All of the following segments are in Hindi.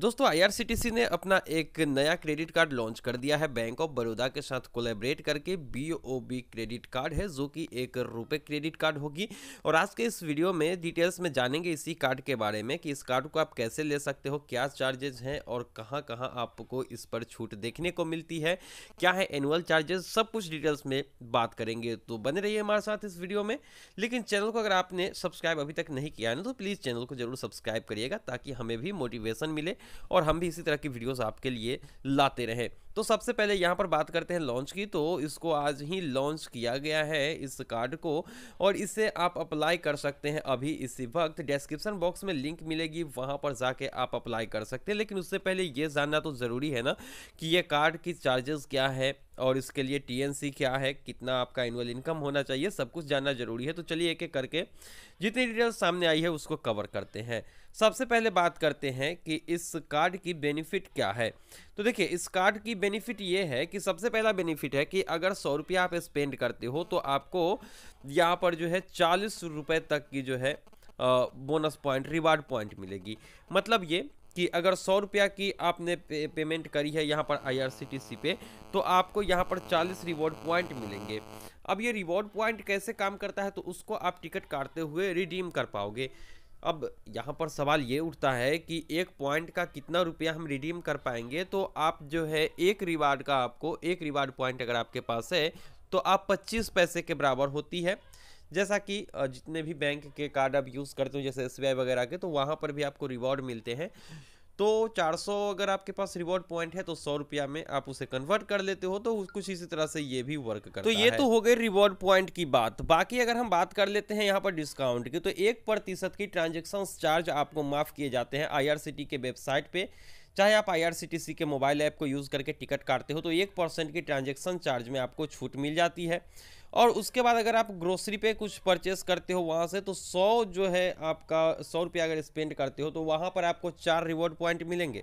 दोस्तों आईआरसीटीसी ने अपना एक नया क्रेडिट कार्ड लॉन्च कर दिया है बैंक ऑफ बड़ौदा के साथ कोलेबरेट करके बीओबी क्रेडिट कार्ड है जो कि एक रुपए क्रेडिट कार्ड होगी और आज के इस वीडियो में डिटेल्स में जानेंगे इसी कार्ड के बारे में कि इस कार्ड को आप कैसे ले सकते हो क्या चार्जेज हैं और कहाँ कहाँ आपको इस पर छूट देखने को मिलती है क्या है एनुअल चार्जेस सब कुछ डिटेल्स में बात करेंगे तो बने रहिए हमारे साथ इस वीडियो में लेकिन चैनल को अगर आपने सब्सक्राइब अभी तक नहीं किया है ना तो प्लीज़ चैनल को जरूर सब्सक्राइब करिएगा ताकि हमें भी मोटिवेशन मिले और हम भी इसी तरह की वीडियोज़ आपके लिए लाते रहें तो सबसे पहले यहाँ पर बात करते हैं लॉन्च की तो इसको आज ही लॉन्च किया गया है इस कार्ड को और इसे आप अप्लाई कर सकते हैं अभी इसी वक्त डिस्क्रिप्सन बॉक्स में लिंक मिलेगी वहाँ पर जाके आप अप्लाई कर सकते हैं लेकिन उससे पहले ये जानना तो ज़रूरी है ना कि ये कार्ड की चार्जेस क्या है और इसके लिए टी क्या है कितना आपका एनुअल इनकम होना चाहिए सब कुछ जानना जरूरी है तो चलिए एक एक करके जितनी डिटेल्स सामने आई है उसको कवर करते हैं सबसे पहले बात करते हैं कि इस कार्ड की बेनिफिट क्या है तो देखिए इस कार्ड की बेनिफिट ये है कि सबसे पहला बेनिफिट है कि अगर सौ रुपया आप स्पेंड करते हो तो आपको यहाँ पर जो है चालीस रुपये तक की जो है बोनस पॉइंट रिवार्ड पॉइंट मिलेगी मतलब ये कि अगर सौ रुपया की आपने पे, पेमेंट करी है यहाँ पर आईआरसीटीसी पे तो आपको यहाँ पर चालीस रिवॉर्ड पॉइंट मिलेंगे अब ये रिवॉर्ड पॉइंट कैसे काम करता है तो उसको आप टिकट काटते हुए रिडीम कर पाओगे अब यहाँ पर सवाल ये उठता है कि एक पॉइंट का कितना रुपया हम रिडीम कर पाएंगे तो आप जो है एक रिवार्ड का आपको एक रिवार्ड पॉइंट अगर आपके पास है तो आप 25 पैसे के बराबर होती है जैसा कि जितने भी बैंक के कार्ड आप यूज़ करते हो जैसे एस वगैरह के तो वहाँ पर भी आपको रिवॉर्ड मिलते हैं तो 400 अगर आपके पास रिवॉर्ड पॉइंट है तो सौ रुपया में आप उसे कन्वर्ट कर लेते हो तो कुछ इसी तरह से ये भी वर्क करता तो ये है। तो हो गई रिवॉर्ड पॉइंट की बात बाकी अगर हम बात कर लेते हैं यहाँ पर डिस्काउंट की तो एक प्रतिशत की ट्रांजेक्शन चार्ज आपको माफ किए जाते हैं आई के वेबसाइट पे चाहे आप आईआरसीटीसी के मोबाइल ऐप को यूज़ करके टिकट काटते हो तो एक परसेंट की ट्रांजेक्शन चार्ज में आपको छूट मिल जाती है और उसके बाद अगर आप ग्रोसरी पे कुछ परचेस करते हो वहाँ से तो सौ जो है आपका सौ रुपया अगर स्पेंड करते हो तो वहाँ पर आपको चार रिवॉर्ड पॉइंट मिलेंगे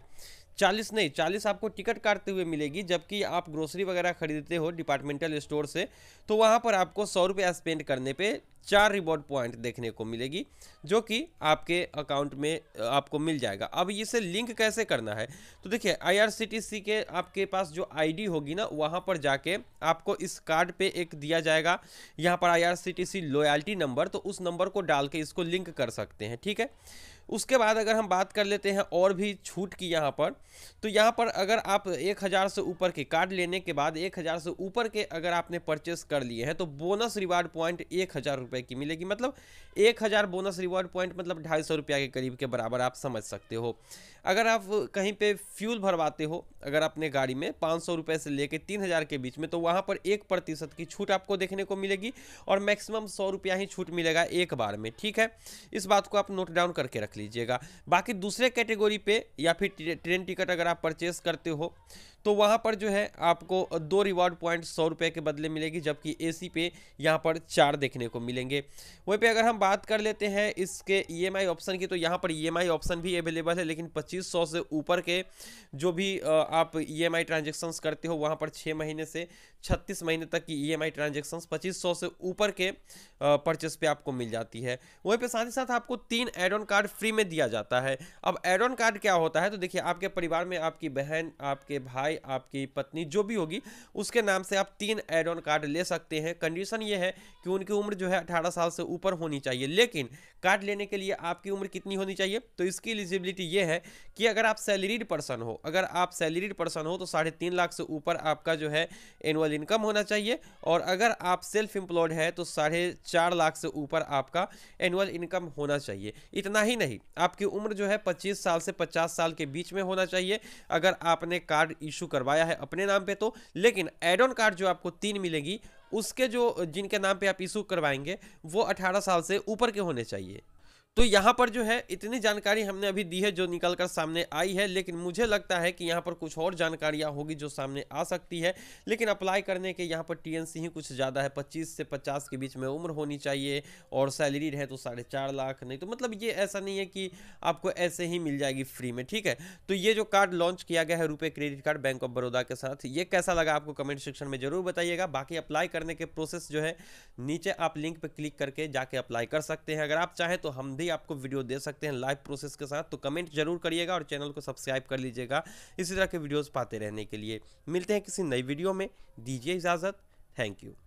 चालीस नहीं चालीस आपको टिकट काटते हुए मिलेगी जबकि आप ग्रोसरी वगैरह खरीदते हो डिपार्टमेंटल स्टोर से तो वहाँ पर आपको सौ रुपया स्पेंड करने पे चार रिवॉर्ड पॉइंट देखने को मिलेगी जो कि आपके अकाउंट में आपको मिल जाएगा अब इसे लिंक कैसे करना है तो देखिए आईआरसीटीसी के आपके पास जो आईडी होगी ना वहाँ पर जाके आपको इस कार्ड पे एक दिया जाएगा यहाँ पर आईआरसीटीसी लॉयल्टी नंबर तो उस नंबर को डाल के इसको लिंक कर सकते हैं ठीक है उसके बाद अगर हम बात कर लेते हैं और भी छूट की यहाँ पर तो यहाँ पर अगर आप एक हज़ार से ऊपर के कार्ड लेने के बाद एक हज़ार से ऊपर के अगर आपने परचेस कर लिए हैं तो बोनस रिवार्ड पॉइंट एक हज़ार रुपये की मिलेगी मतलब एक हज़ार बोनस रिवार्ड पॉइंट मतलब ढाई सौ रुपया के करीब के बराबर आप समझ सकते हो अगर आप कहीं पर फ्यूल भरवाते हो अगर अपने गाड़ी में पाँच सौ रुपये से लेकर तीन हज़ार के बीच में तो वहाँ पर एक प्रतिशत की छूट आपको देखने को मिलेगी और मैक्सिमम सौ रुपया ही छूट मिलेगा एक बार में ठीक है इस बात को आप नोट डाउन करके रख लीजिएगा बाकी दूसरे कैटेगरी पे या फिर ट्रेन टिकट अगर आप परचेस करते हो तो वहाँ पर जो है आपको दो रिवॉर्ड पॉइंट सौ रुपये के बदले मिलेगी जबकि एसी पे यहाँ पर चार देखने को मिलेंगे वहीं पे अगर हम बात कर लेते हैं इसके ईएमआई e ऑप्शन की तो यहाँ पर ईएमआई e ऑप्शन भी अवेलेबल है लेकिन 2500 से ऊपर के जो भी आप ईएमआई e ट्रांजेक्शन्स करते हो वहाँ पर छः महीने से छत्तीस महीने तक की ई एम आई ट्रांजेक्शन्स पच्चीस सौ से ऊपर के परचेस पर आपको मिल जाती है वहीं पर साथ ही साथ आपको तीन एड ऑन कार्ड फ्री में दिया जाता है अब एड ऑन कार्ड क्या होता है तो देखिए आपके परिवार में आपकी बहन आपके भाई भाई आपकी पत्नी जो भी होगी उसके नाम से आप तीन एड ऑन कार्ड ले सकते हैं कंडीशन ये है कि उनकी उम्र जो है अठारह साल से ऊपर होनी चाहिए लेकिन कार्ड लेने के लिए आपकी उम्र कितनी होनी चाहिए तो इसकी एलिजिबिलिटी ये है कि अगर आप सैलरीड पर्सन हो अगर आप सैलरीड पर्सन हो तो साढ़े तीन लाख से ऊपर आपका जो है एनुअल इनकम होना चाहिए और अगर आप सेल्फ एम्प्लॉयड है तो साढ़े चार लाख से ऊपर आपका एनुअल इनकम होना चाहिए इतना ही नहीं आपकी उम्र जो है पच्चीस साल से पचास साल के बीच में होना चाहिए अगर आपने कार्ड इशू करवाया है अपने नाम पे तो लेकिन एड ऑन कार्ड जो आपको तीन मिलेगी उसके जो जिनके नाम पे आप इशू करवाएंगे वो 18 साल से ऊपर के होने चाहिए तो यहाँ पर जो है इतनी जानकारी हमने अभी दी है जो निकल कर सामने आई है लेकिन मुझे लगता है कि यहाँ पर कुछ और जानकारियाँ होगी जो सामने आ सकती है लेकिन अप्लाई करने के यहाँ पर टीएनसी ही कुछ ज़्यादा है पच्चीस से पचास के बीच में उम्र होनी चाहिए और सैलरी रहे तो साढ़े चार लाख नहीं तो मतलब ये ऐसा नहीं है कि आपको ऐसे ही मिल जाएगी फ्री में ठीक है तो ये जो कार्ड लॉन्च किया गया है रुपये credit card bank of Baroda के साथ ये कैसा लगा आपको कमेंट सेक्शन में जरूर बताइएगा बाकी अप्लाई करने के प्रोसेस जो है नीचे आप लिंक पर क्लिक करके जाके अप्लाई कर सकते हैं अगर आप चाहें तो हम भी ही आपको वीडियो दे सकते हैं लाइव प्रोसेस के साथ तो कमेंट जरूर करिएगा और चैनल को सब्सक्राइब कर लीजिएगा इसी तरह के वीडियोज़ पाते रहने के लिए मिलते हैं किसी नई वीडियो में दीजिए इजाज़त थैंक यू